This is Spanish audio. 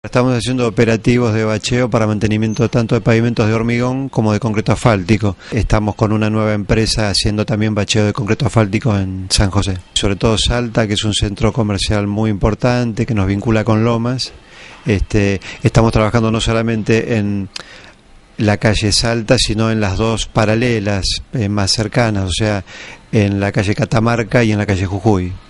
Estamos haciendo operativos de bacheo para mantenimiento tanto de pavimentos de hormigón como de concreto asfáltico. Estamos con una nueva empresa haciendo también bacheo de concreto asfáltico en San José. Sobre todo Salta, que es un centro comercial muy importante que nos vincula con Lomas. Este, estamos trabajando no solamente en la calle Salta, sino en las dos paralelas eh, más cercanas, o sea, en la calle Catamarca y en la calle Jujuy.